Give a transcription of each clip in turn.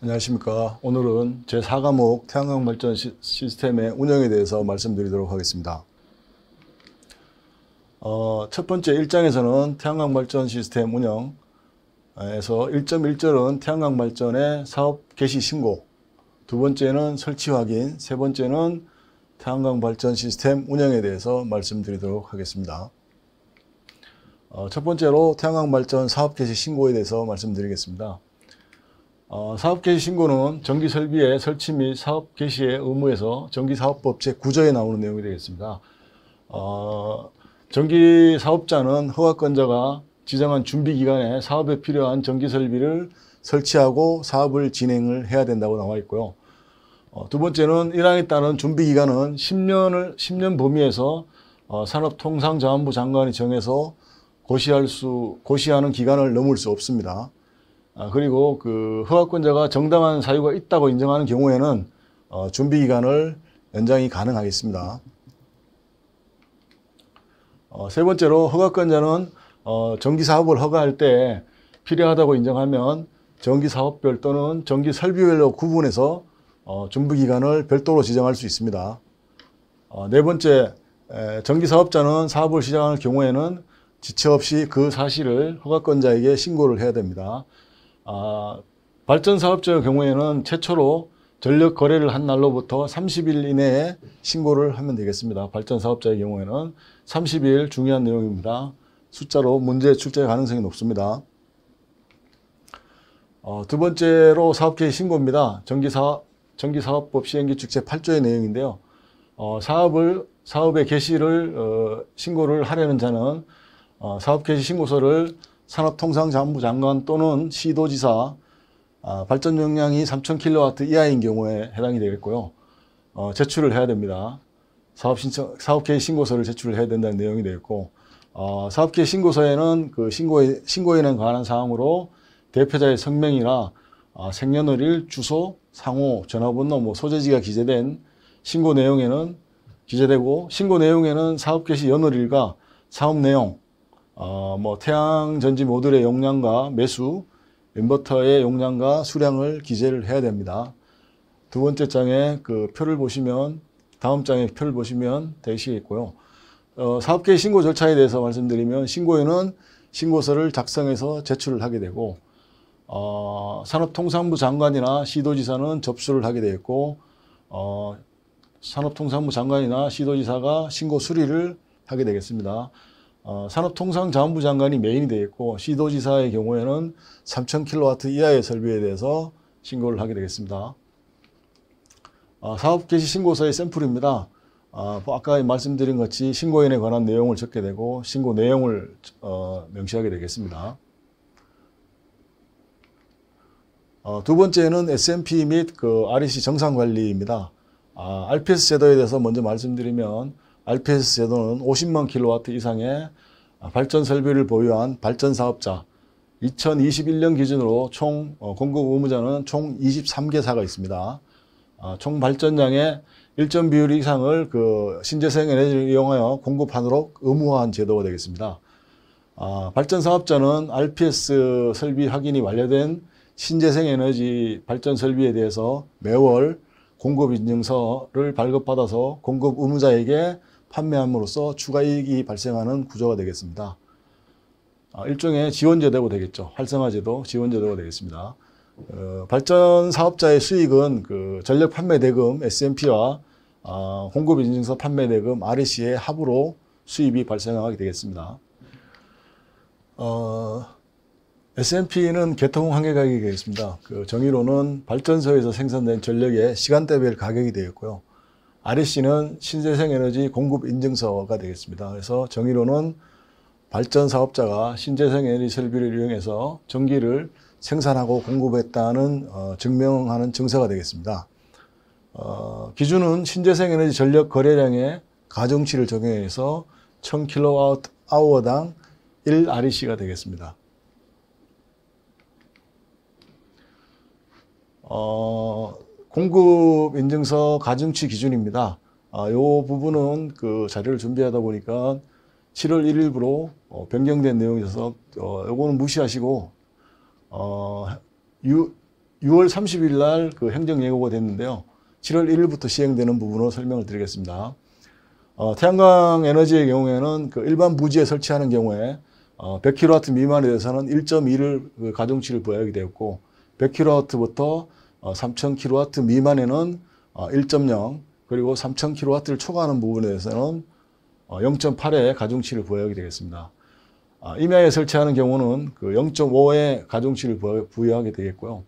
안녕하십니까. 오늘은 제4과목 태양광 발전 시스템의 운영에 대해서 말씀드리도록 하겠습니다. 어, 첫 번째 1장에서는 태양광 발전 시스템 운영에서 1.1절은 태양광 발전의 사업 개시 신고, 두 번째는 설치 확인, 세 번째는 태양광 발전 시스템 운영에 대해서 말씀드리도록 하겠습니다. 어, 첫 번째로 태양광 발전 사업 개시 신고에 대해서 말씀드리겠습니다. 어, 사업 개시 신고는 전기 설비의 설치 및 사업 개시의 의무에서 전기사업법 제9조에 나오는 내용이 되겠습니다. 어, 전기 사업자는 허가권자가 지정한 준비 기간에 사업에 필요한 전기 설비를 설치하고 사업을 진행을 해야 된다고 나와 있고요. 어, 두 번째는 일항에 따른 준비 기간은 10년을 10년 범위에서 어, 산업통상자원부 장관이 정해서 고시할 수, 고시하는 기간을 넘을 수 없습니다. 아, 그리고 그 허가권자가 정당한 사유가 있다고 인정하는 경우에는 어, 준비 기간을 연장이 가능하겠습니다. 어, 세 번째로 허가권자는 어, 전기 사업을 허가할 때 필요하다고 인정하면 전기 사업별 또는 전기 설비별로 구분해서 어, 준비 기간을 별도로 지정할 수 있습니다. 어, 네 번째, 전기 사업자는 사업을 시작할 경우에는 지체 없이 그 사실을 허가권자에게 신고를 해야 됩니다. 아, 발전 사업자의 경우에는 최초로 전력 거래를 한 날로부터 30일 이내에 신고를 하면 되겠습니다. 발전 사업자의 경우에는 30일 중요한 내용입니다. 숫자로 문제 출제 가능성이 높습니다. 어, 두 번째로 사업계의 신고입니다. 전기사업, 전기사업법 시행규칙제 8조의 내용인데요. 어, 사업을, 사업의 개시를, 어, 신고를 하려는 자는 어, 사업개시 신고서를 산업통상자원부 장관 또는 시도지사 아, 발전 용량이 3,000kW 이하인 경우에 해당이 되겠고요. 어, 제출을 해야 됩니다. 사업 신청, 사업계획 신고서를 제출을 해야 된다는 내용이 되겠고, 어, 사업계획 신고서에는 그 신고에, 신고인에 관한 사항으로 대표자의 성명이나 어, 생년월일, 주소, 상호, 전화번호, 뭐 소재지가 기재된 신고 내용에는 기재되고, 신고 내용에는 사업개시 연월일과 사업 내용, 어, 뭐 태양 전지 모듈의 용량과 매수, 인버터의 용량과 수량을 기재를 해야 됩니다. 두 번째 장에 그 표를 보시면 다음 장에 표를 보시면 되시겠고요. 어, 사업계의 신고 절차에 대해서 말씀드리면 신고인은 신고서를 작성해서 제출을 하게 되고 어, 산업통상부 장관이나 시도지사는 접수를 하게 되었고 어, 산업통상부 장관이나 시도지사가 신고 수리를 하게 되겠습니다. 어, 산업통상자원부 장관이 메인이 되어있고 시도지사의 경우에는 3,000kW 이하의 설비에 대해서 신고를 하게 되겠습니다. 아, 사업 개시 신고서의 샘플입니다. 아, 뭐 아까 말씀드린 같이 신고인에 관한 내용을 적게 되고 신고 내용을 어, 명시하게 되겠습니다. 어, 두 번째는 그 e 아, s m 및 REC 정상관리입니다. RPS 제도에 대해서 먼저 말씀드리면 RPS 제도는 50만 킬로와트 이상의 발전 설비를 보유한 발전 사업자 2021년 기준으로 총 어, 공급 의무자는 총 23개사가 있습니다. 아, 총 발전량의 일정 비율 이상을 그 신재생 에너지를 이용하여 공급하도록 의무화한 제도가 되겠습니다. 아, 발전 사업자는 RPS 설비 확인이 완료된 신재생 에너지 발전 설비에 대해서 매월 공급 인증서를 발급받아서 공급 의무자에게 판매함으로써 추가 이익이 발생하는 구조가 되겠습니다. 아, 일종의 지원제도가 되겠죠. 활성화제도, 지원제도가 되겠습니다. 어, 발전 사업자의 수익은 그 전력 판매 대금 S&P와 어, 공급 인증서 판매 대금 REC의 합으로 수입이 발생하게 되겠습니다. 어, S&P는 개통 한계 가격이 되겠습니다. 그 정의로는 발전소에서 생산된 전력의 시간대별 가격이 되겠고요. REC는 신재생 에너지 공급 인증서가 되겠습니다. 그래서 정의로는 발전 사업자가 신재생 에너지 설비를 이용해서 전기를 생산하고 공급했다는 어, 증명하는 증서가 되겠습니다. 어, 기준은 신재생 에너지 전력 거래량의 가중치를 적용해서 1000kWh당 1REC가 되겠습니다. 어, 공급 인증서 가중치 기준입니다. 아, 요 부분은 그 자료를 준비하다 보니까 7월 1일부로 어, 변경된 내용이어서 어, 요거는 무시하시고 어, 6, 6월 30일 날그 행정 예고가 됐는데요. 7월 1일부터 시행되는 부분으로 설명을 드리겠습니다. 어, 태양광 에너지의 경우에는 그 일반 부지에 설치하는 경우에 어, 100kW 미만에 대해서는 1.2를 그 가중치를 부여하게 되었고 100kW부터 3,000kW 어, 미만에는 1.0 어, 그리고 3,000kW를 초과하는 부분에서는 0.8의 어, 가중치를 부여하게 되겠습니다. 아, 임야에 설치하는 경우는 그 0.5의 가중치를 부여하게 되겠고요.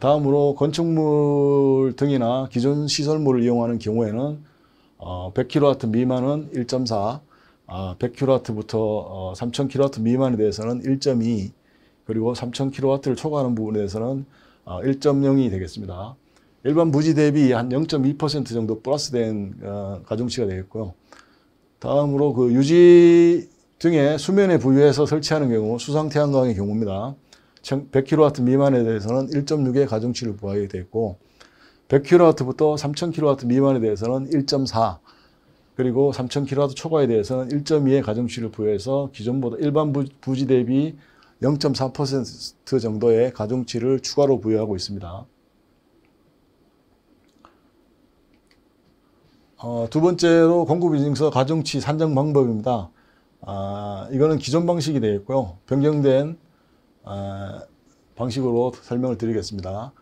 다음으로 건축물 등이나 기존 시설물을 이용하는 경우에는 100kW 미만은 1.4, 100kW부터 3,000kW 미만에 대해서는 1.2, 그리고 3,000kW를 초과하는 부분에 대해서는 1.0이 아, 되겠습니다. 일반 부지 대비 한 0.2% 정도 플러스된 어, 가중치가 되겠고요. 다음으로 그 유지 등의 수면에 부유해서 설치하는 경우 수상 태양광의 경우입니다. 100kW 미만에 대해서는 1.6의 가중치를 부하게 되고 100kW부터 3000kW 미만에 대해서는 1.4 그리고 3000kW 초과에 대해서는 1.2의 가중치를 부여해서 기존보다 일반 부지 대비 0.4% 정도의 가중치를 추가로 부여하고 있습니다. 어, 두 번째로 공급위증서 가중치 산정 방법입니다. 아, 이거는 기존 방식이 되겠고요. 변경된 아, 방식으로 설명을 드리겠습니다.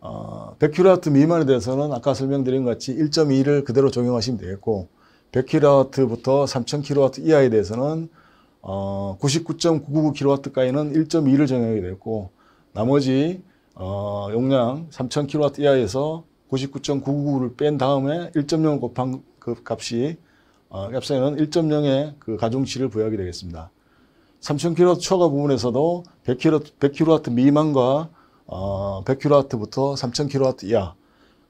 어, 100kW 미만에 대해서는 아까 설명드린 것 같이 1.2를 그대로 적용하시면 되겠고 100kW부터 3000kW 이하에 대해서는 어, 99.999kW가에는 1.2를 정하게 되었고 나머지 어, 용량 3000kW 이하에서 99.999를 뺀 다음에 1.0 곱한 그 값이 앱 어, 값에는 1.0의 그 가중치를 부여하게 되겠습니다. 3000kW 초과 부분에서도 100kW, 100kW 미만과 어, 100kW부터 3000kW 이하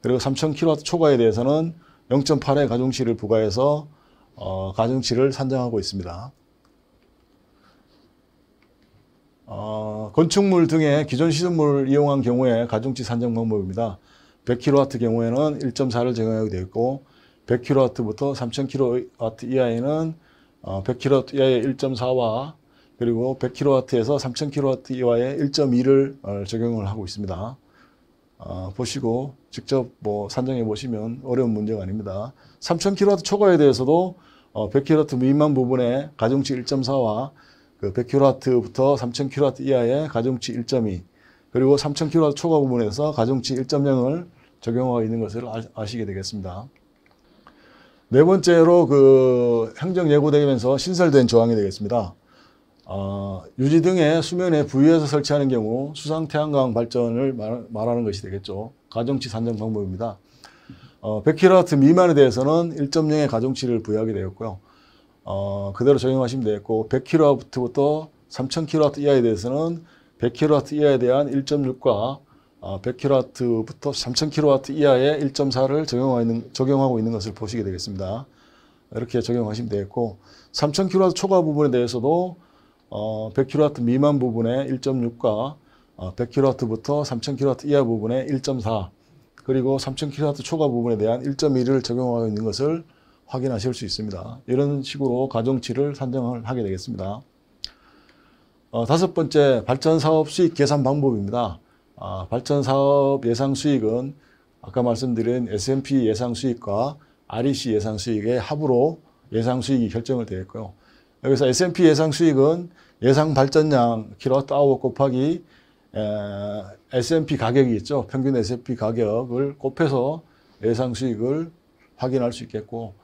그리고 3000kW 초과에 대해서는 0.8의 가중치를 부과해서 어, 가중치를 산정하고 있습니다. 어, 건축물 등의 기존 시설물을 이용한 경우에 가중치 산정 방법입니다. 100kW 경우에는 1.4를 적용하게 되어 있고 100kW부터 3000kW 이하에는 어, 100kW 이하의 1.4와 그리고 100kW에서 3000kW 이하의 1.2를 어, 적용을 하고 있습니다. 어, 보시고 직접 뭐 산정해 보시면 어려운 문제가 아닙니다. 3000kW 초과에 대해서도 어, 100kW 미만 부분에 가중치 1.4와 그 100kW부터 3000kW 이하의 가중치 1.2 그리고 3000kW 초과 부분에서 가중치 1.0을 적용하고 있는 것을 아, 아시게 되겠습니다. 네 번째로 그 행정 예고되면서 신설된 조항이 되겠습니다. 어, 유지 등의 수면에 부위에서 설치하는 경우 수상 태양광 발전을 말, 하는 것이 되겠죠. 가정치 산정 방법입니다. 어, 100kW 미만에 대해서는 1.0의 가정치를 부여하게 되었고요. 어, 그대로 적용하시면 되겠고 100kW부터 3000kW 이하에 대해서는 100kW 이하에 대한 1.6과 어, 100kW부터 3000kW 이하의 1.4를 적용하는, 적용하고 있는 것을 보시게 되겠습니다. 이렇게 적용하시면 되겠고 3000kW 초과 부분에 대해서도 어, 100kW 미만 부분의 1.6과 어, 100kW부터 3000kW 이하 부분의 1.4 그리고 3000kW 초과 부분에 대한 1.1을 적용하고 있는 것을 확인하실 수 있습니다. 이런 식으로 가정치를 산정을 하게 되겠습니다. 어, 다섯 번째 발전사업 수익 계산 방법입니다. 아, 발전사업 예상 수익은 아까 말씀드린 S&P 예상 수익과 REC 예상 수익의 합으로 예상 수익이 결정을 되겠고요. 여기서 S&P 예상 수익은 예상 발전량 킬로와트아워 곱하기 에, S&P 가격이 있죠. 평균 S&P 가격을 곱해서 예상 수익을 확인할 수 있겠고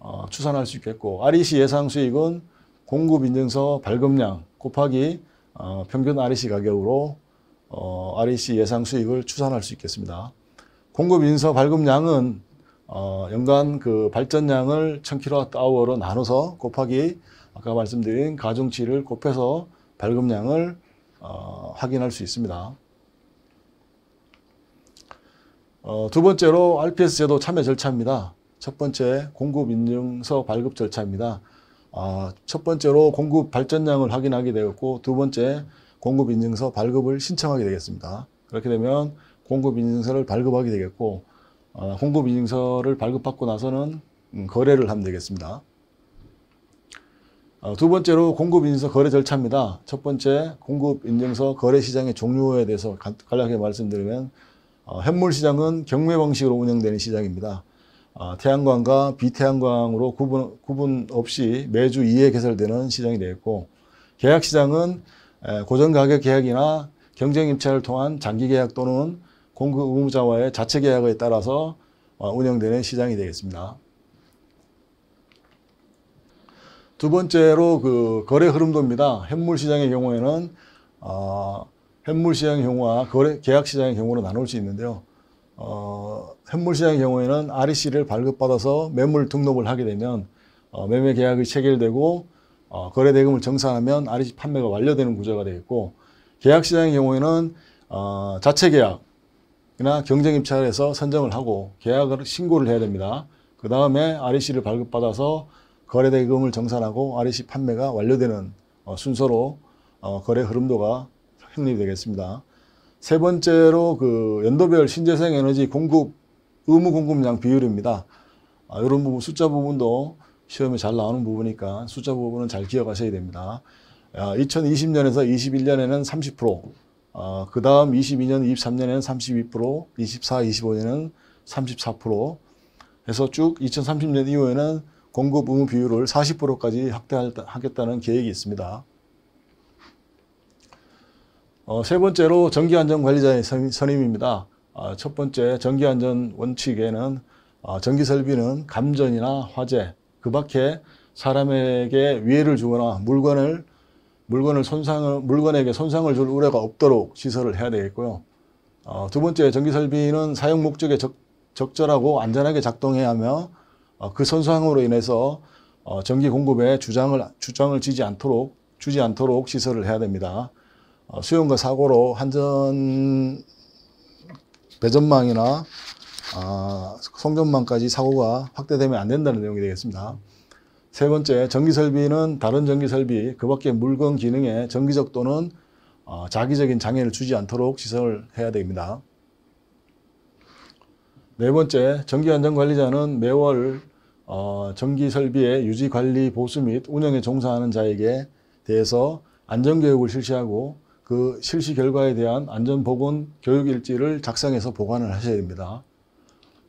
어, 추산할 수 있겠고 REC 예상 수익은 공급 인증서 발급량 곱하기 어, 평균 REC 가격으로 어, REC 예상 수익을 추산할 수 있겠습니다. 공급 인증서 발급량은 어, 연간 그 발전량을 1000kWh로 나눠서 곱하기 아까 말씀드린 가중치를 곱해서 발급량을 어, 확인할 수 있습니다. 어, 두 번째로 RPS 제도 참여 절차입니다. 첫 번째 공급 인증서 발급 절차입니다. 아, 첫 번째로 공급 발전량을 확인하게 되었고 두 번째 공급 인증서 발급을 신청하게 되겠습니다. 그렇게 되면 공급 인증서를 발급하게 되겠고 아, 공급 인증서를 발급받고 나서는 음, 거래를 하면 되겠습니다. 아, 두 번째로 공급인증서 거래 절차입니다. 첫 번째 공급인증서 거래 시장의 종류에 대해서 간략하게 말씀드리면 현물시장은 어, 경매 방식으로 운영되는 시장입니다. 아, 태양광과 비태양광으로 구분, 구분 없이 매주 2회 개설되는 시장이 되었고 계약 시장은 고정 가격 계약이나 경쟁 임차를 통한 장기 계약 또는 공급 의무자와의 자체 계약에 따라서 어, 운영되는 시장이 되겠습니다. 두 번째로 그 거래 흐름도입니다. 현물 시장의 경우에는 어, 현물 시장의 경우와 거래, 계약 시장의 경우로 나눌 수 있는데요. 어, 현물 시장의 경우에는 REC를 발급받아서 매물 등록을 하게 되면 어, 매매 계약이 체결되고 어, 거래 대금을 정산하면 REC 판매가 완료되는 구조가 되겠고 계약 시장의 경우에는 어, 자체 계약이나 경쟁 입찰에서 선정을 하고 계약을 신고를 해야 됩니다. 그 다음에 REC를 발급받아서 거래 대금을 정산하고 REC 판매가 완료되는 어, 순서로 어, 거래 흐름도가 확립되겠습니다. 세 번째로 그 연도별 신재생 에너지 공급 의무 공급량 비율입니다. 아, 이런 부분 숫자 부분도 시험에 잘 나오는 부분이니까 숫자 부분은 잘 기억하셔야 됩니다. 아, 2020년에서 21년에는 30%, 아, 그 다음 22년, 23년에는 32%, 24, 25년은 에34% 해서 쭉 2030년 이후에는 공급 의무 비율을 40%까지 확대하겠다는 계획이 있습니다. 어, 세 번째로 전기안전관리자의 선임입니다. 어, 첫 번째 전기안전 원칙에는 어, 아, 전기설비는 감전이나 화재, 그 밖에 사람에게 위해를 주거나 물건을 물건을 손상을 물건에게 손상을 줄 우려가 없도록 시설을 해야 되겠고요. 어, 두 번째 전기설비는 사용 목적에 적, 절하고 안전하게 작동해야 하며 어, 그 손상으로 인해서 어, 전기 공급에 주장을 주장을 지지 않도록 주지 않도록 시설을 해야 됩니다. 어, 수용과 사고로 한전 배전망이나 아, 송전망까지 사고가 확대되면 안 된다는 내용이 되겠습니다. 세 번째, 전기설비는 다른 전기설비, 그 밖의 물건 기능에 전기적 또는 어, 자기적인 장애를 주지 않도록 시설을 해야 됩니다. 네 번째, 전기안전관리자는 매월 어, 전기설비의 유지관리, 보수 및 운영에 종사하는 자에게 대해서 안전교육을 실시하고 그 실시 결과에 대한 안전보건 교육 일지를 작성해서 보관을 하셔야 됩니다.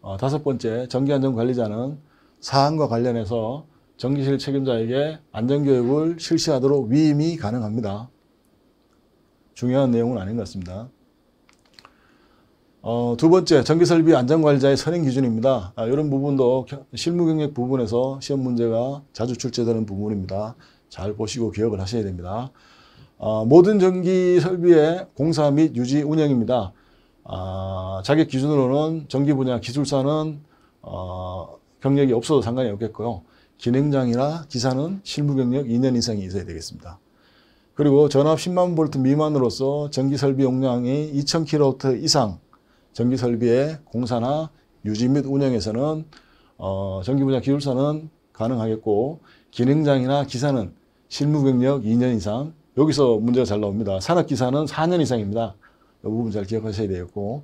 어, 다섯 번째, 전기안전관리자는 사항과 관련해서 전기실 책임자에게 안전교육을 실시하도록 위임이 가능합니다. 중요한 내용은 아닌 것 같습니다. 어, 두 번째, 전기설비 안전관리자의 선행 기준입니다. 아, 이런 부분도 실무경력 부분에서 시험 문제가 자주 출제되는 부분입니다. 잘 보시고 기억을 하셔야 됩니다. 어, 모든 전기 설비의 공사 및 유지 운영입니다. 아, 자격 기준으로는 전기 분야 기술사는 어, 경력이 없어도 상관이 없겠고요. 진행장이나 기사는 실무 경력 2년 이상이 있어야 되겠습니다. 그리고 전압 10만 볼트 미만으로서 전기 설비 용량이 2000kW 이상 전기 설비의 공사나 유지 및 운영에서는 어, 전기 분야 기술사는 가능하겠고 기능장이나 기사는 실무 경력 2년 이상 여기서 문제가 잘 나옵니다. 산업기사는 4년 이상입니다. 이 부분 잘 기억하셔야 되겠고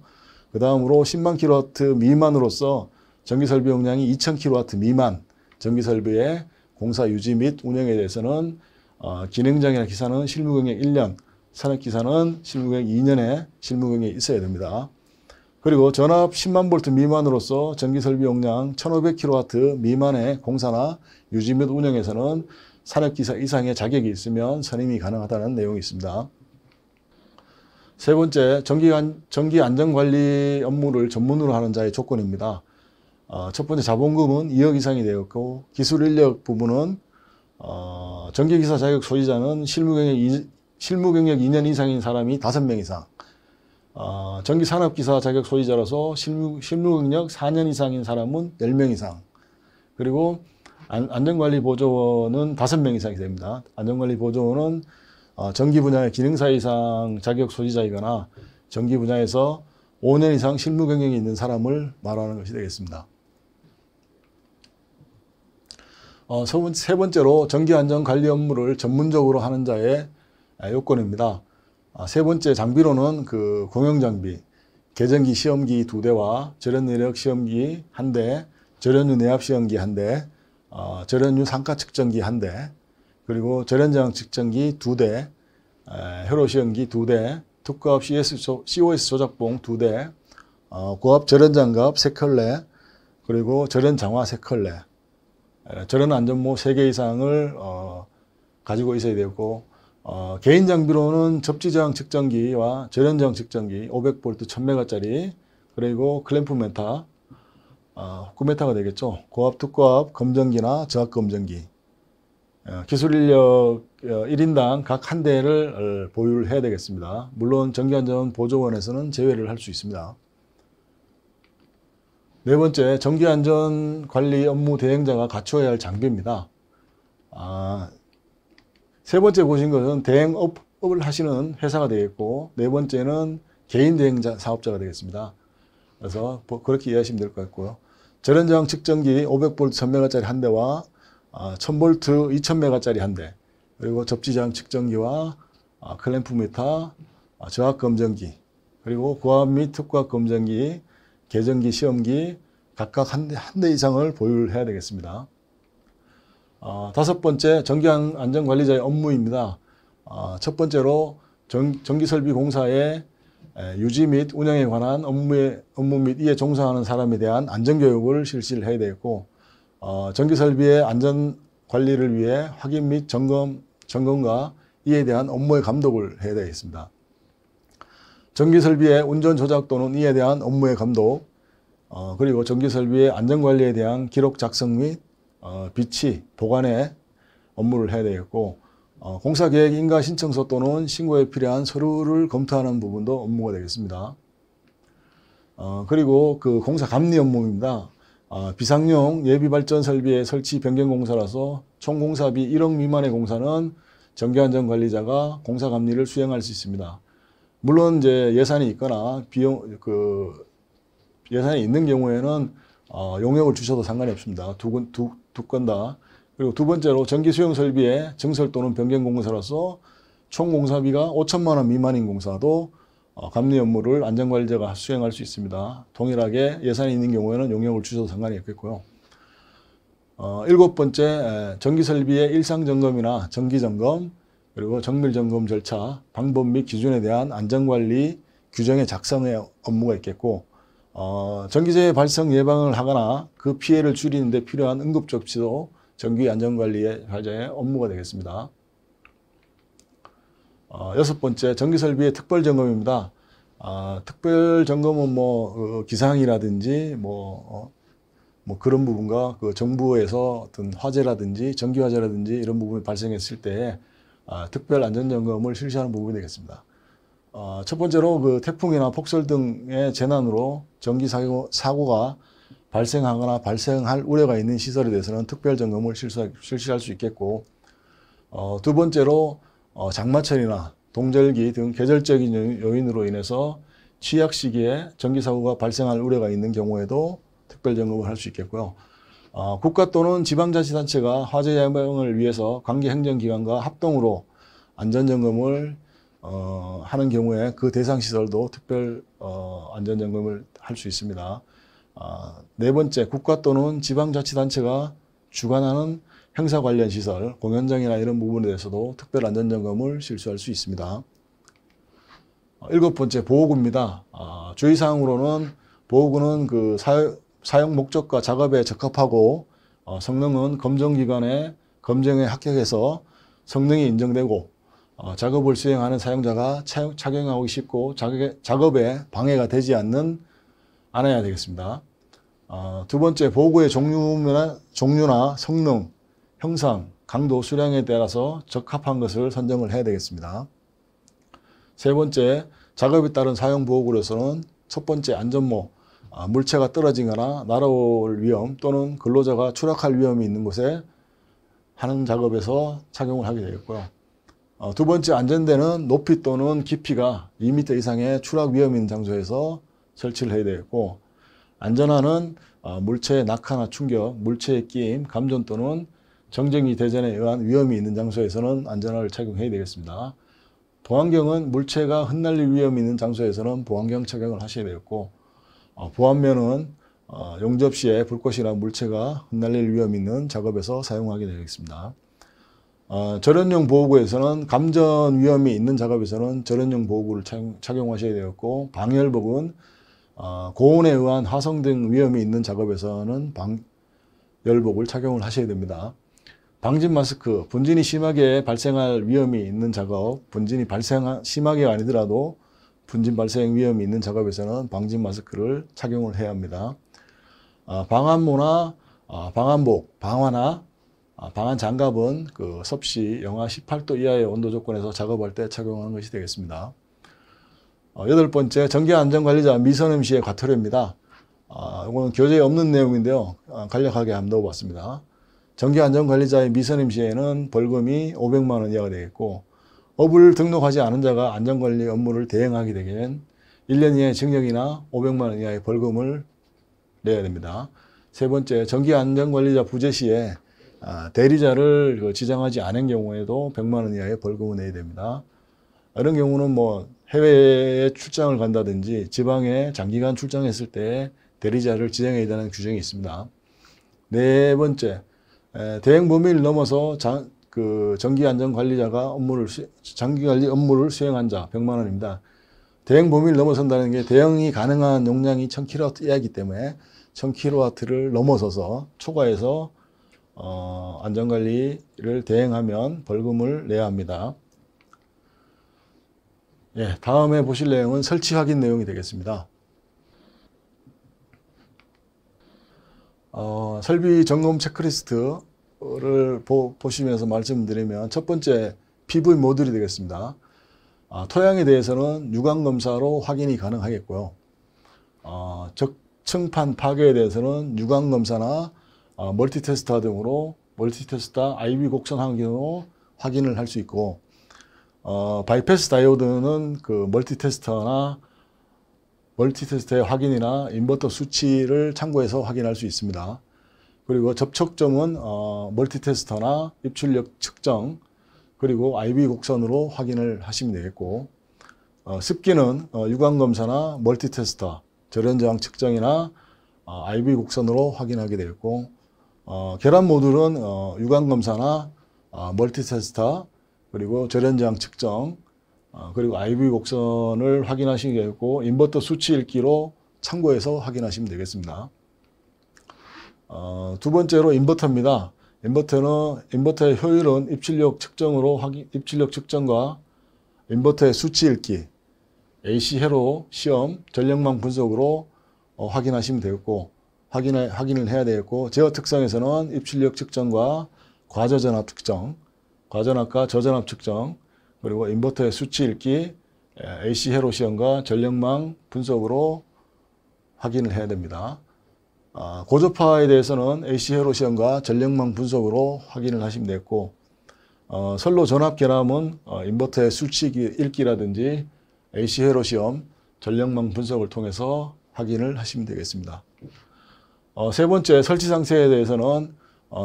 그 다음으로 10만 킬로와트 미만으로서 전기설비 용량이 2천 킬로와트 미만 전기설비의 공사 유지 및 운영에 대해서는 어, 기능장이나 기사는 실무경력 1년, 산업기사는 실무경력 2년에 실무경력이 있어야 됩니다. 그리고 전압 10만 볼트 미만으로서 전기설비 용량 1 5 0 0 킬로와트 미만의 공사나 유지 및 운영에서는 사력기사 이상의 자격이 있으면 선임이 가능하다는 내용이 있습니다. 세 번째, 전기안, 전기 안전관리 업무를 전문으로 하는 자의 조건입니다. 어, 첫 번째 자본금은 2억 이상이 되었고 기술 인력 부분은 어, 전기기사 자격 소지자는 실무경력, 실무경력 2년 이상인 사람이 5명 이상 어, 전기산업기사 자격 소지자로서 실무, 실무경력 4년 이상인 사람은 10명 이상 그리고 안전관리보조원은 다섯 명 이상이 됩니다. 안전관리보조원은 전기 어, 분야의 기능사 이상 자격 소지자이거나 전기 분야에서 5년 이상 실무 경력이 있는 사람을 말하는 것이 되겠습니다. 어, 세 번째로 전기안전관리 업무를 전문적으로 하는 자의 아, 요건입니다. 아, 세 번째 장비로는 그 공용장비, 계전기 시험기 두대와 절연내력 시험기 한대 절연유 내압 시험기 한대 어, 저련유 상가 측정기 한 대, 그리고 절연장 측정기 두 대, 에, 혈오시험기 두 대, 특급 CS, COS 조작봉 두 대, 어, 고압 절연장갑 세컬레 그리고 절연장화 세컬레 절연 안전모 세 개 이상을 어, 가지고 있어야 되고 어, 개인 장비로는 접지저항 측정기와 절연저항 측정기 500V 1000M짜리 그리고 클램프 멘타 어, 구메타가 되겠죠. 고압, 특고압, 검정기나저압검정기 어, 기술 인력 1인당 어, 각한 대를 어, 보유를 해야 되겠습니다. 물론 전기안전 보조원에서는 제외를 할 수 있습니다. 네 번째, 전기안전 관리 업무 대행자가 갖추어야 할 장비입니다. 아, 세 번째 보신 것은 대행업을 하시는 회사가 되겠고 네 번째는 개인 대행자 사업자가 되겠습니다. 그래서 그렇게 이해하시면 될 것 같고요. 절연저항 측정기 500V 1000메가짜리 한 대와 1000V 아, 2000메가짜리 한 대, 그리고 접지저항 측정기와 아, 클램프 미터, 아, 저압 검정기, 그리고 고압 및특고 검정기, 계정기, 시험기 각각 한 대, 한대 이상을 보유해야 되겠습니다. 어, 다섯 번째, 전기안전관리자의 업무입니다. 어, 첫 번째로 전, 전기설비공사의 유지 및 운영에 관한 업무에, 업무 및 이에 종사하는 사람에 대한 안전교육을 실시를 해야 되겠고 어, 전기설비의 안전 관리를 위해 확인 및 점검, 점검과 이에 대한 업무의 감독을 해야 되겠습니다. 전기설비의 운전 조작 또는 이에 대한 업무의 감독, 어, 그리고 전기설비의 안전관리에 대한 기록 작성 및 어, 비치, 보관의 업무를 해야 되겠고 어, 공사계획 인가 신청서 또는 신고에 필요한 서류를 검토하는 부분도 업무가 되겠습니다. 어, 그리고 그 공사 감리 업무입니다. 어, 비상용 예비발전설비의 설치 변경 공사라서 총 공사비 1억 미만의 공사는 전기안전관리자가 공사 감리를 수행할 수 있습니다. 물론 이제 예산이 있거나 비용 그 예산이 있는 경우에는 어, 용역을 주셔도 상관이 없습니다. 두 건다 두, 두건다 그리고 두 번째로 전기 수용 설비의 증설 또는 변경 공사로서 총 공사비가 5천만 원 미만인 공사도 어, 감리 업무를 안전관리자가 수행할 수 있습니다. 동일하게 예산이 있는 경우에는 용역을 주셔도 상관이 없겠고요. 어, 일곱 번째, 전기설비의 일상점검이나 전기점검 그리고 정밀점검 절차, 방법 및 기준에 대한 안전관리 규정의 작성의 업무가 있겠고 어, 전기재해 발생 예방을 하거나 그 피해를 줄이는 데 필요한 응급조치도 정기 안전관리의 발전의 업무가 되겠습니다. 어, 여섯 번째, 전기설비의 특별점검입니다. 아, 특별점검은 뭐, 어, 기상이라든지, 뭐, 어, 뭐 그런 부분과 그 정부에서 어떤 화재라든지, 전기화재라든지 이런 부분이 발생했을 때 아, 특별 안전점검을 실시하는 부분이 되겠습니다. 어, 첫 번째로 그 태풍이나 폭설 등의 재난으로 전기 사고, 사고 발생하거나 발생할 우려가 있는 시설에 대해서는 특별 점검을 실시할 수 있겠고 어, 두 번째로 어, 장마철이나 동절기 등 계절적인 요인으로 인해서 취약 시기에 전기사고가 발생할 우려가 있는 경우에도 특별 점검을 할 수 있겠고요. 어, 국가 또는 지방자치단체가 화재 예방을 위해서 관계행정기관과 합동으로 안전점검을 어, 하는 경우에 그 대상 시설도 특별 어, 안전점검을 할 수 있습니다. 아, 네 번째, 국가 또는 지방자치단체가 주관하는 행사 관련 시설, 공연장이나 이런 부분에 대해서도 특별 안전점검을 실시할 수 있습니다. 아, 일곱 번째, 보호구입니다. 아, 주의사항으로는 보호구는 그 사용 목적과 작업에 적합하고 어, 성능은 검정기관의 검증에 합격해서 성능이 인정되고 어, 작업을 수행하는 사용자가 착용하고 쉽고 작업에 방해가 되지 않는 알아야 되겠습니다. 어, 두 번째, 보고의 종류나, 종류나 성능, 형상, 강도, 수량에 따라서 적합한 것을 선정을 해야 되겠습니다. 세 번째, 작업에 따른 사용 보호구로서는 첫 번째, 안전모, 아, 물체가 떨어지거나 날아올 위험 또는 근로자가 추락할 위험이 있는 곳에 하는 작업에서 착용을 하게 되겠고요. 어, 두 번째, 안전대는 높이 또는 깊이가 2m 이상의 추락 위험 있는 장소에서 설치를 해야 되겠고 안전화는 어, 물체의 낙하나 충격, 물체의 끼임, 감전 또는 정쟁이 대전에 의한 위험이 있는 장소에서는 안전화를 착용해야 되겠습니다. 보안경은 물체가 흩날릴 위험이 있는 장소에서는 보안경 착용을 하셔야 되겠고 어, 보안면은 어, 용접 시에 불꽃이나 물체가 흩날릴 위험이 있는 작업에서 사용하게 되겠습니다. 절연용 보호구에서는 감전 위험이 있는 작업에서는 절연용 보호구를 착용, 하셔야 되었고 방열복은 어, 고온에 의한 화성 등 위험이 있는 작업에서는 방열복을 착용을 하셔야 됩니다. 방진 마스크, 분진이 심하게 발생할 위험이 있는 작업, 분진이 발생 심하게 아니더라도 분진 발생 위험이 있는 작업에서는 방진 마스크를 착용을 해야 합니다. 아, 방한모나 아, 방한복, 방화나 방한 장갑은 그 섭씨 영하 18도 이하의 온도 조건에서 작업할 때 착용하는 것이 되겠습니다. 어, 여덟 번째 전기안전관리자 미선음시의 과태료입니다. 아, 이거 교재에 없는 내용인데요. 아, 간략하게 한번 넣어봤습니다. 전기안전관리자의 미선임시에는 벌금이 500만 원 이하가 되겠고 업을 등록하지 않은 자가 안전관리 업무를 대행하게 되면 1년 이하의 징역이나 500만 원 이하의 벌금을 내야 됩니다. 세 번째, 전기안전관리자 부재 시에 아, 대리자를 그 지정하지 않은 경우에도 100만 원 이하의 벌금을 내야 됩니다. 이런 경우는 뭐 해외에 출장을 간다든지 지방에 장기간 출장했을 때 대리자를 지정해야 되는 규정이 있습니다. 네 번째, 대행 범위를 넘어서 장, 그정기안전관리자가 업무를 장기관리 업무를 수행한 자 100만 원입니다. 대형 범위를 넘어선다는 게 대형이 가능한 용량이 1000kW 이하이기 때문에 1000kW를 넘어서서 초과해서 어, 안전관리를 대행하면 벌금을 내야 합니다. 예, 다음에 보실 내용은 설치 확인 내용이 되겠습니다. 어, 설비 점검 체크리스트를 보, 시면서 말씀드리면 첫 번째 PV 모듈이 되겠습니다. 아, 토양에 대해서는 유광 검사로 확인이 가능하겠고요. 어, 적층판 파괴에 대해서는 유광 검사나 어, 아, 멀티테스터 등으로 멀티테스터 IB 곡선 확인으로 확인을 할 수 있고 어, 바이패스 다이오드는 그 멀티테스터나 멀티테스트의 확인이나 인버터 수치를 참고해서 확인할 수 있습니다. 그리고 접촉점은 어, 멀티테스터나 입출력 측정 그리고 IB 곡선으로 확인을 하시면 되겠고 어, 습기는 어, 유광검사나 멀티테스터, 절연저항 측정이나 어, IB 곡선으로 확인하게 되겠고 어, 계란 모듈은 어, 유광검사나 어, 멀티테스터, 그리고 절연장 측정, 어, 그리고 IV 곡선을 확인하시겠고 인버터 수치 읽기로 참고해서 확인하시면 되겠습니다. 어, 두 번째로 인버터입니다. 인버터는 인버터의 효율은 입출력 측정으로 확인, 입출력 측정과 인버터의 수치 읽기, AC 회로 시험, 전력망 분석으로 어, 확인하시면 되겠고 확인을 확인을 해야 되겠고 제어 특성에서는 입출력 측정과 과저 전압 특정, 과전압과 저전압 측정, 그리고 인버터의 수치 읽기, 예, AC 회로 시험과 전력망 분석으로 확인을 해야 됩니다. 아, 고조파에 대해서는 AC 회로 시험과 전력망 분석으로 확인을 하시면 되고 어, 선로 전압 결함은 어, 인버터의 수치 읽기라든지 AC 회로 시험, 전력망 분석을 통해서 확인을 하시면 되겠습니다. 어, 세 번째 설치 상세에 대해서는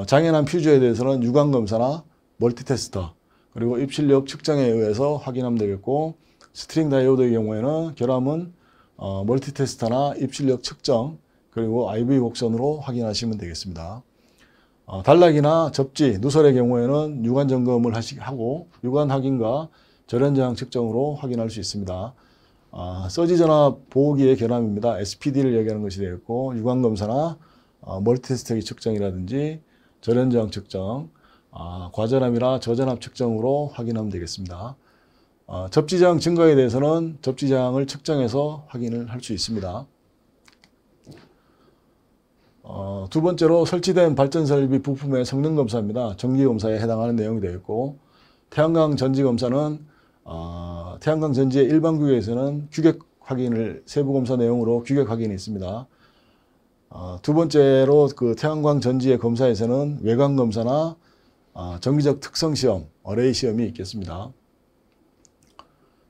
장애난 퓨즈에 대해서는 유광 검사나 멀티테스터, 그리고 입실력 측정에 의해서 확인하면 되겠고 스트링 다이오드의 경우에는 결함은 어, 멀티테스터나 입실력 측정 그리고 IV 곡선으로 확인하시면 되겠습니다. 어, 단락이나 접지, 누설의 경우에는 육안 점검을 하시, 고 육안 확인과 절연저항 측정으로 확인할 수 있습니다. 어, 서지 전압 보호기의 결함입니다. SPD를 얘기하는 것이 되겠고 육안 검사나 어, 멀티테스터기 측정이라든지 절연저항 측정 아, 과전압이나 저전압 측정으로 확인하면 되겠습니다. 아, 접지장 증가에 대해서는 접지장을 측정해서 확인을 할 수 있습니다. 어, 두 번째로 설치된 발전 설비 부품의 성능 검사입니다. 정기 검사에 해당하는 내용이 되어 고 태양광 전지 검사는 어, 태양광 전지의 일반 규격에서는 규격 확인을 세부 검사 내용으로 규격 확인이 있습니다. 어, 두 번째로 그 태양광 전지의 검사에서는 외관 검사나 아, 정기적 특성시험, 어레이 시험이 있겠습니다.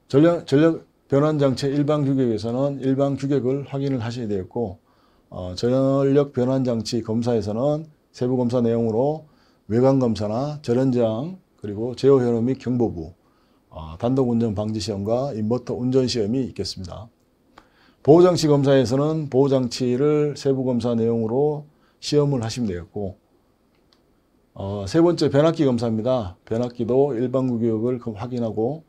전력, 전력 변환장치 일방 규격에서는 일방 규격을 확인을 하셔야 되겠고 어, 전력 변환장치 검사에서는 세부 검사 내용으로 외관 검사나 절연장 그리고 제어 현황 및 경보부 아, 단독 운전 방지 시험과 인버터 운전 시험이 있겠습니다. 보호장치 검사에서는 보호장치를 세부 검사 내용으로 시험을 하시면 되겠고 어, 세 번째 변압기 검사입니다. 변압기도 일반구 교육을 그 확인하고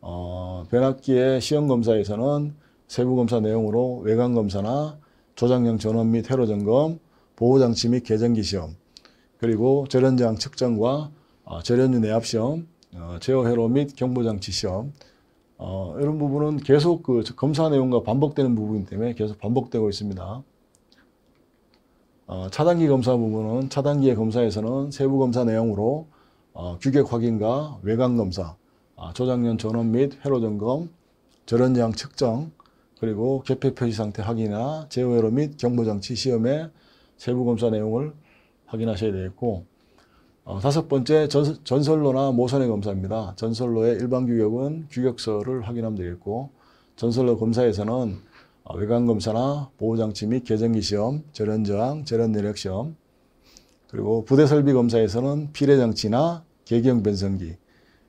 어, 변압기의 시험 검사에서는 세부 검사 내용으로 외관 검사나 조작용 전원 및 회로 점검, 보호장치 및개정기 시험, 그리고 절연장 측정과 어, 절연유 내압 시험, 어, 제어 회로 및 경보장치 시험 어, 이런 부분은 계속 그 검사 내용과 반복되는 부분 때문에 계속 반복되고 있습니다. 어, 차단기 검사 부분은 차단기의 검사에서는 세부 검사 내용으로 어, 규격 확인과 외관 검사, 아, 조작년 전원 및 회로 점검, 절연장 측정, 그리고 개폐 표시 상태 확인이나 제어 회로 및 경보 장치 시험에 세부 검사 내용을 확인하셔야 되겠고 어, 다섯 번째 전, 설로나 모선의 검사입니다. 전설로의 일반 규격은 규격서를 확인하면 되겠고 전설로 검사에서는 아, 외관검사나 보호장치 및 계정기 시험, 절연저항, 절연내력시험, 그리고 부대설비검사에서는 피뢰장치나 개경변성기,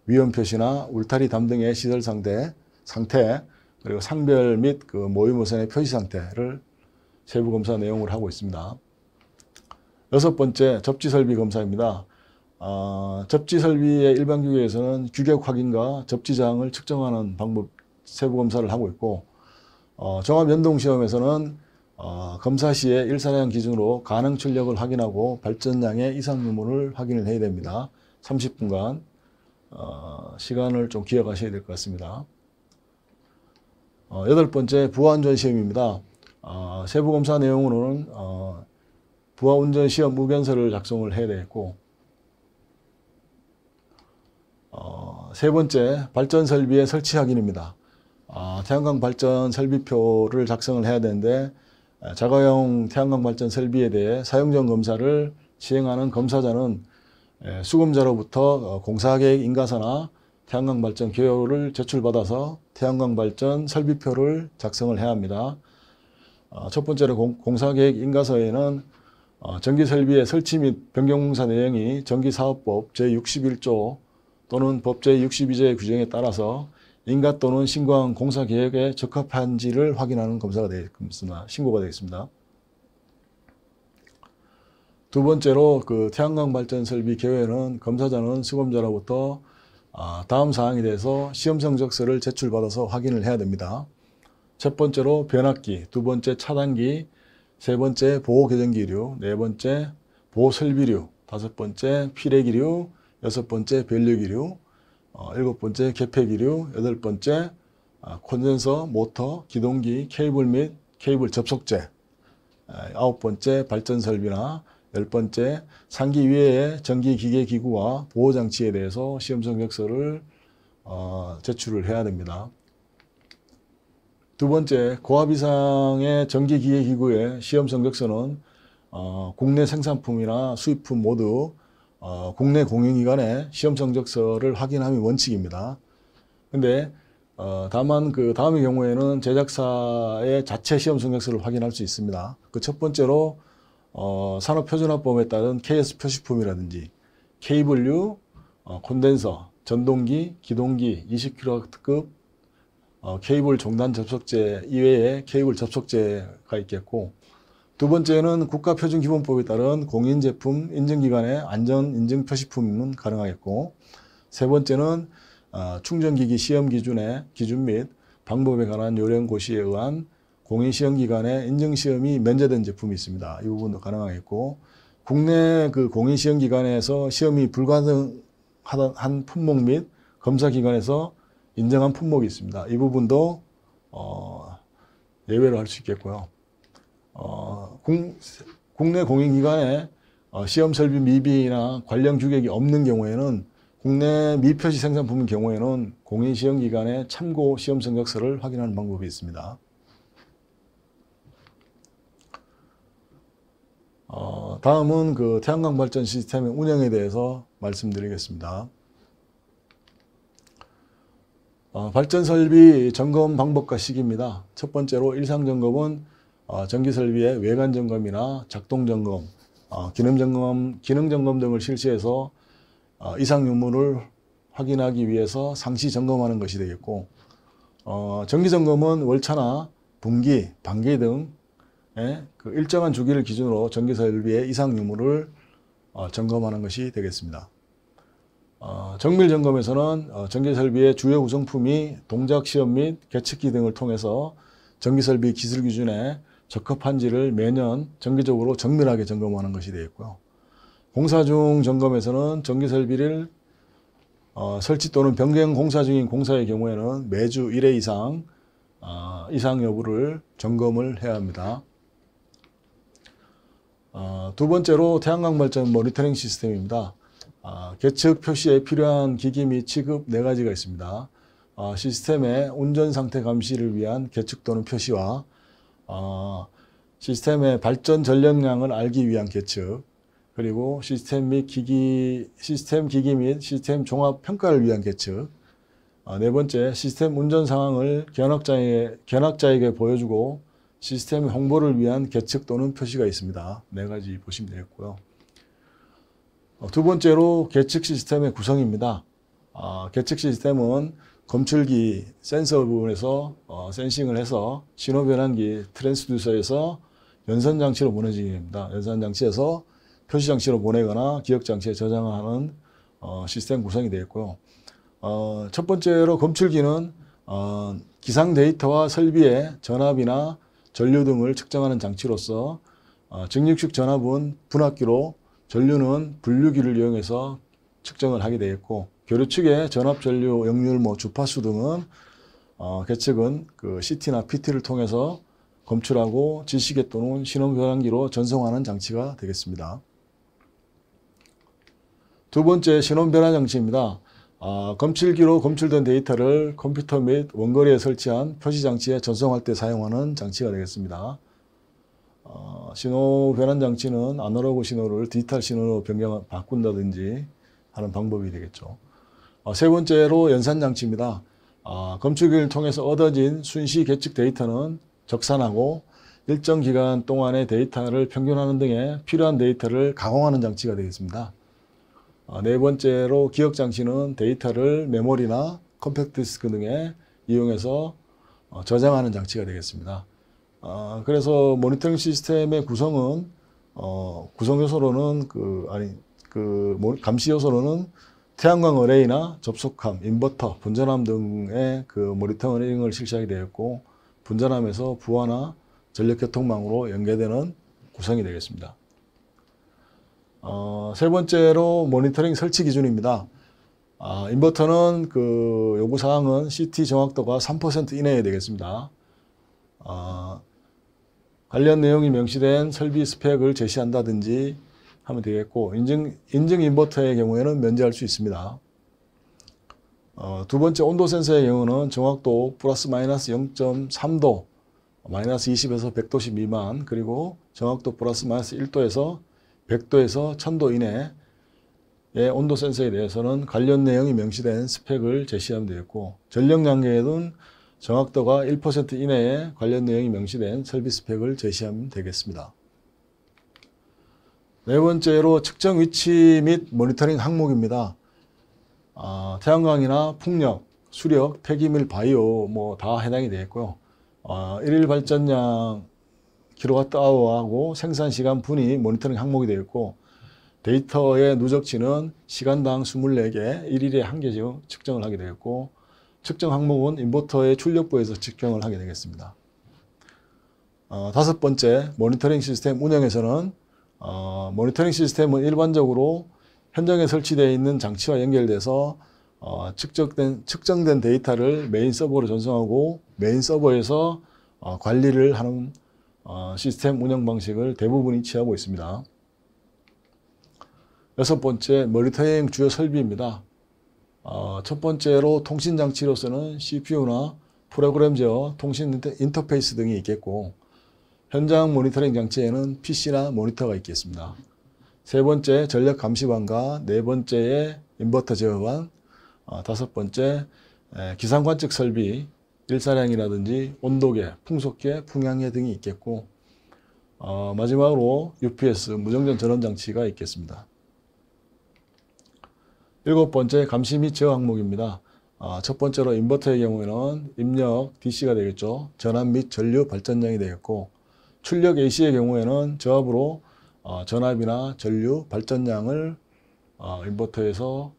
위험표시나 울타리 담등의 시설 상태, 상태 그리고 상별 및 그 모의모선의 표시 상태를 세부 검사 내용으로 하고 있습니다. 여섯 번째 접지 설비 검사입니다. 아, 접지 설비의 일반 규격에서는 규격 확인과 접지 저항을 측정하는 방법 세부 검사를 하고 있고 어, 종합연동시험에서는 어, 검사 시에 일사량 기준으로 가능 출력을 확인하고 발전량의 이상 유무를 확인을 해야 됩니다. 30분간 어, 시간을 좀 기억하셔야 될 것 같습니다. 어, 여덟 번째 부하운전 시험입니다. 어, 세부 검사 내용으로는 어, 부하운전 시험 무견서를 작성을 해야 되겠고 어, 세 번째 발전 설비의 설치 확인입니다. 태양광 발전 설비표를 작성을 해야 되는데 아, 자가용 태양광 발전 설비에 대해 사용전 검사를 시행하는 검사자는 예, 수검자로부터 어, 공사계획 인가서나 태양광 발전 계획을 제출받아서 태양광 발전 설비표를 작성을 해야 합니다. 어, 첫 번째로 공사계획 인가서에는 어, 전기설비의 설치 및 변경공사 내용이 전기사업법 제61조 또는 법 제62조의 규정에 따라서 인가 또는 신고한 공사 계획에 적합한지를 확인하는 검사가 되겠습니다. 신고가 되겠습니다. 두 번째로 그 태양광 발전 설비 계획은 검사자는 수검자로부터 아, 다음 사항에 대해서 시험 성적서를 제출받아서 확인을 해야 됩니다. 첫 번째로 변압기, 두 번째 차단기, 세 번째 보호 계정기류, 네 번째 보호 설비류, 다섯 번째 피뢰기류, 여섯 번째 변류기류, 어, 일곱 번째 개폐기류, 여덟 번째 아, 콘덴서, 모터, 기동기, 케이블 및 케이블 접속제, 아, 아홉 번째 발전 설비나 열 번째 상기 위에 전기 기계 기구와 보호 장치에 대해서 시험 성적서를 어, 제출을 해야 됩니다. 두 번째 고압 이상의 전기 기계 기구의 시험 성적서는 어, 국내 생산품이나 수입품 모두 어, 국내 공인기관의 시험 성적서를 확인함이 원칙입니다. 근데 어, 다만 그 다음의 경우에는 제작사의 자체 시험 성적서를 확인할 수 있습니다. 그 첫 번째로 어, 산업표준화법에 따른 KS 표시품이라든지 케이블류, 어, 콘덴서, 전동기, 기동기, 20kW급 어, 케이블 종단 접속제 이외에 케이블 접속제가 있겠고 두 번째는 국가표준기본법에 따른 공인제품 인증기관의 안전인증 표시품은 가능하겠고 세 번째는 어, 충전기기 시험 기준의 기준 및 방법에 관한 요령고시에 의한 공인시험기관의 인증시험이 면제된 제품이 있습니다. 이 부분도 가능하겠고 국내 그 공인시험기관에서 시험이 불가능한 품목 및 검사기관에서 인정한 품목이 있습니다. 이 부분도 어, 예외로 할 수 있겠고요. 어, 국, 국내 공인기관에 어, 시험 설비 미비나 관련 규격이 없는 경우에는 국내 미표시 생산품인 경우에는 공인시험기관의 참고 시험 성적서를 확인하는 방법이 있습니다. 어, 다음은 그 태양광 발전 시스템의 운영에 대해서 말씀드리겠습니다. 어, 발전 설비 점검 방법과 시기입니다. 첫 번째로 일상 점검은 어, 전기설비의 외관 점검이나 작동 점검, 어, 기능 점검, 기능 점검 등을 실시해서 어, 이상 유무를 확인하기 위해서 상시 점검하는 것이 되겠고 전기 점검은 월차나 분기, 반기 등 예, 그 일정한 주기를 기준으로 전기 설비의 이상 유무를 점검하는 것이 되겠습니다. 정밀 점검에서는 전기 설비의 주요 구성품이 동작 시험 및 계측기 등을 통해서 전기 설비 기술 기준에 적합한지를 매년 정기적으로 정밀하게 점검하는 것이 되어 있고요. 공사 중 점검에서는 전기 설비를 어, 설치 또는 변경 공사 중인 공사의 경우에는 매주 1회 이상 어, 이상 여부를 점검을 해야 합니다. 어, 두 번째로 태양광 발전 모니터링 시스템입니다. 어, 아, 계측 표시에 필요한 기기 및 취급 네가지가 있습니다. 어, 시스템의 운전 상태 감시를 위한 계측 또는 표시와 어, 시스템의 발전 전력량을 알기 위한 계측, 그리고 시스템 및 기기, 시스템 기기 및 시스템 종합 평가를 위한 계측, 어, 아, 네 번째, 시스템 운전 상황을 견학자에, 견학자에게 보여주고 시스템 홍보를 위한 계측 또는 표시가 있습니다. 네 가지 보시면 되겠고요. 어, 두 번째로 계측 시스템의 구성입니다. 아, 계측 시스템은 검출기 센서 부분에서 어, 센싱을 해서 신호변환기 트랜스듀서에서 연산장치로 보내지게 됩니다. 연산장치에서 표시장치로 보내거나 기억장치에 저장하는 어, 시스템 구성이 되어 있고요. 어, 첫 번째로 검출기는 어, 기상 데이터와 설비의 전압이나 전류 등을 측정하는 장치로서 어, 정육식 전압은 분압기로 전류는 분류기를 이용해서 측정을 하게 되어 고 교류 측의 전압 전류 역률 뭐 주파수 등은 어, 계측은 그 CT나 PT를 통해서 검출하고 지식계 또는 신호 변환기로 전송하는 장치가 되겠습니다. 두 번째 신호 변환 장치입니다. 아, 검출기로 검출된 데이터를 컴퓨터 및 원거리에 설치한 표시 장치에 전송할 때 사용하는 장치가 되겠습니다. 어, 신호 변환 장치는 아날로그 신호를 디지털 신호로 변경 바꾼다든지 하는 방법이 되겠죠. 어, 세 번째로 연산장치입니다. 아, 검출기를 통해서 얻어진 순시 계측 데이터는 적산하고 일정 기간 동안의 데이터를 평균하는 등의 필요한 데이터를 가공하는 장치가 되겠습니다. 어, 네 번째로 기억장치는 데이터를 메모리나 컴팩트 디스크 등에 이용해서 어, 저장하는 장치가 되겠습니다. 아, 그래서 모니터링 시스템의 구성은 구성 요소로는 그 아니 그 감시 요소로는 태양광 어레이나 접속함, 인버터, 분전함 등의 그 모니터링을 링 실시하게 되었고 분전함에서 부하나 전력교통망으로 연계되는 구성이 되겠습니다. 어, 세 번째로 모니터링 설치 기준입니다. 아, 인버터는 그 요구사항은 CT 정확도가 3% 이내에 되겠습니다. 아, 관련 내용이 명시된 설비 스펙을 제시한다든지 하면 되겠고 인증, 인증 인버터의 경우에는 면제할 수 있습니다. 어, 두 번째 온도 센서의 경우는 정확도 플러스 마이너스 0.3도 마이너스 20에서 100도씨 미만 그리고 정확도 플러스 마이너스 1도에서 100도에서 1000도 이내의 온도 센서에 대해서는 관련 내용이 명시된 스펙을 제시하면 되겠고 전력 양계에는 정확도가 1% 이내에 관련 내용이 명시된 설비 스펙을 제시하면 되겠습니다. 네 번째로 측정 위치 및 모니터링 항목입니다. 아, 태양광이나 풍력, 수력, 폐기물, 바이오 뭐 다 해당이 되어 고요 아, 일일 발전량 킬로와트아워하고 생산 시간 분이 모니터링 항목이 되어 고 데이터의 누적치는 시간당 24개, 일일에 한개씩 측정을 하게 되었고 측정 항목은 인버터의 출력부에서 측정을 하게 되겠습니다. 어, 다섯 번째, 모니터링 시스템 운영에서는 어, 모니터링 시스템은 일반적으로 현장에 설치되어 있는 장치와 연결돼서 어, 측정된, 측정된 데이터를 메인 서버로 전송하고 메인 서버에서 어, 관리를 하는 어, 시스템 운영 방식을 대부분이 취하고 있습니다. 여섯 번째, 모니터링 주요 설비입니다. 어, 첫 번째로 통신 장치로서는 CPU나 프로그램 제어, 통신 인터페이스 등이 있겠고 현장 모니터링 장치에는 PC나 모니터가 있겠습니다. 세 번째 전력 감시반과 네 번째에 인버터 제어반, 어, 다섯 번째 기상 관측 설비, 일사량이라든지 온도계, 풍속계, 풍향계 등이 있겠고 어, 마지막으로 UPS 무정전 전원 장치가 있겠습니다. 일곱 번째 감시 및 제어 항목입니다. 어, 첫 번째로 인버터의 경우에는 입력 DC가 되겠죠. 전압 및 전류 발전량이 되겠고 출력 AC의 경우에는 저압으로 어, 전압이나 전류, 발전량을 어, 인버터에서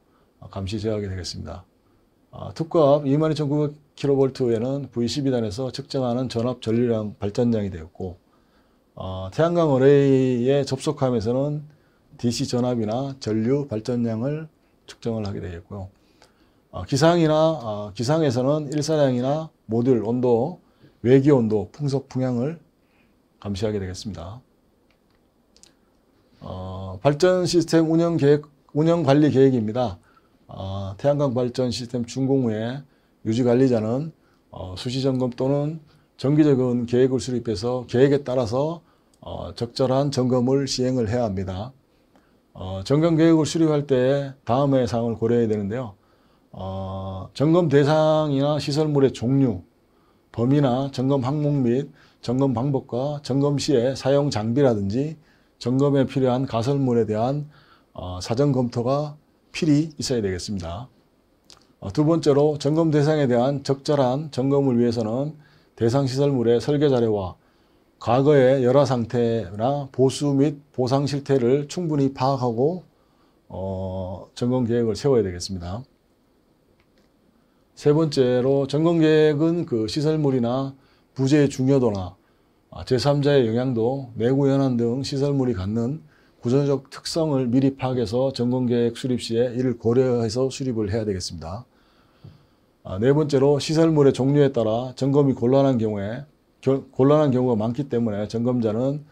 감시 제어하게 되겠습니다. 어, 특압 22,900kV에는 V12단에서 측정하는 전압, 전류량, 발전량이 되었고 어, 태양광 어레이에 접속함에서는 DC 전압이나 전류, 발전량을 측정을 하게 되겠고요. 어, 기상이나 어, 기상에서는 일사량이나 모듈, 온도, 외기 온도, 풍속, 풍향을 감시하게 되겠습니다. 어, 발전 시스템 운영 계획, 운영 관리 계획입니다. 어, 태양광 발전 시스템 준공 후에 유지 관리자는 어, 수시 점검 또는 정기적인 계획을 수립해서 계획에 따라서 어, 적절한 점검을 시행을 해야 합니다. 어, 점검 계획을 수립할 때 다음의 사항을 고려해야 되는데요. 어, 점검 대상이나 시설물의 종류, 범위나 점검 항목 및 점검 방법과 점검 시에 사용 장비라든지 점검에 필요한 가설물에 대한 어, 사전 검토가 필히 있어야 되겠습니다. 어, 두 번째로 점검 대상에 대한 적절한 점검을 위해서는 대상 시설물의 설계 자료와 과거의 열화 상태나 보수 및 보상 실태를 충분히 파악하고 어, 점검 계획을 세워야 되겠습니다. 세 번째로 점검 계획은 그 시설물이나 부재의 중요도나 아, 제3자의 영향도 내구 현안등 시설물이 갖는 구조적 특성을 미리 파악해서 점검계획 수립 시에 이를 고려해서 수립을 해야 되겠습니다. 아, 네 번째로 시설물의 종류에 따라 점검이 곤란한 경우에 곤란한 경우가 많기 때문에 점검자는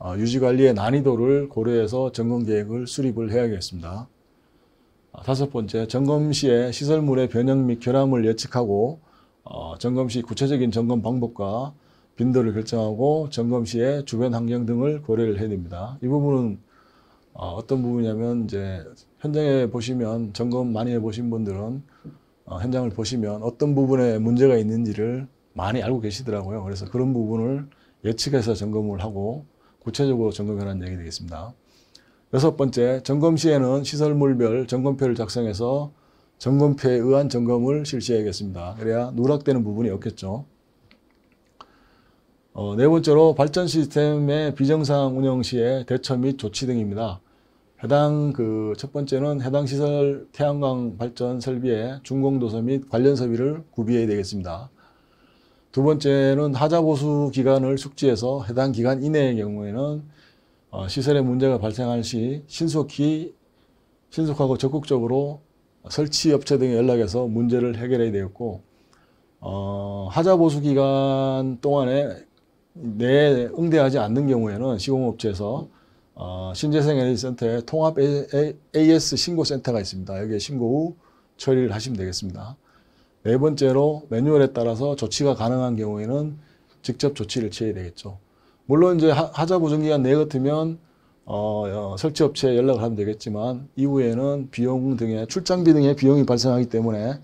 아, 유지관리의 난이도를 고려해서 점검계획을 수립을 해야겠습니다. 다섯 번째, 점검 시에 시설물의 변형 및 결함을 예측하고 어, 점검 시 구체적인 점검 방법과 빈도를 결정하고 점검 시의 주변 환경 등을 고려를 해야 됩니다. 이 부분은 어, 떤 부분이냐면 이제 현장에 보시면 점검 많이 해보신 분들은 어, 현장을 보시면 어떤 부분에 문제가 있는지를 많이 알고 계시더라고요. 그래서 그런 부분을 예측해서 점검을 하고 구체적으로 점검하는 얘기 되겠습니다. 여섯 번째, 점검 시에는 시설물별 점검표를 작성해서 점검표에 의한 점검을 실시해야겠습니다. 그래야 누락되는 부분이 없겠죠. 어, 네 번째로 발전 시스템의 비정상 운영 시에 대처 및 조치 등입니다. 해당 그 첫 번째는 해당 시설 태양광 발전 설비의 준공도서 및 관련 설비를 구비해야 되겠습니다. 두 번째는 하자보수 기간을 숙지해서 해당 기간 이내의 경우에는 어, 시설에 문제가 발생할 시 신속히 신속하고 적극적으로 설치업체 등에 연락해서 문제를 해결해야 되었고 어, 하자보수 기간 동안에 내 응대하지 않는 경우에는 시공업체에서 어, 신재생에너지센터에 통합 AS 신고센터가 있습니다. 여기에 신고 후 처리를 하시면 되겠습니다. 네 번째로 매뉴얼에 따라서 조치가 가능한 경우에는 직접 조치를 취해야 되겠죠. 물론 이제 하자보증기간 내 같으면 어, 어, 설치업체에 연락을 하면 되겠지만 이후에는 비용 등의 출장비 등의 비용이 발생하기 때문에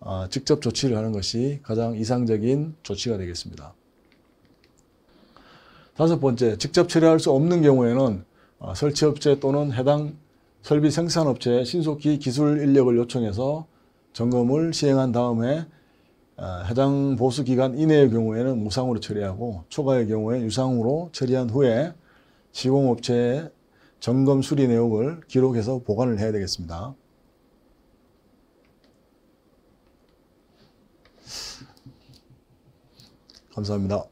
어, 직접 조치를 하는 것이 가장 이상적인 조치가 되겠습니다. 다섯 번째, 직접 처리할 수 없는 경우에는 어, 설치업체 또는 해당 설비 생산업체에 신속히 기술 인력을 요청해서 점검을 시행한 다음에 어, 해당 보수기간 이내의 경우에는 무상으로 처리하고 초과의 경우에 유상으로 처리한 후에 시공업체의 점검 수리 내용을 기록해서 보관을 해야 되겠습니다. 감사합니다.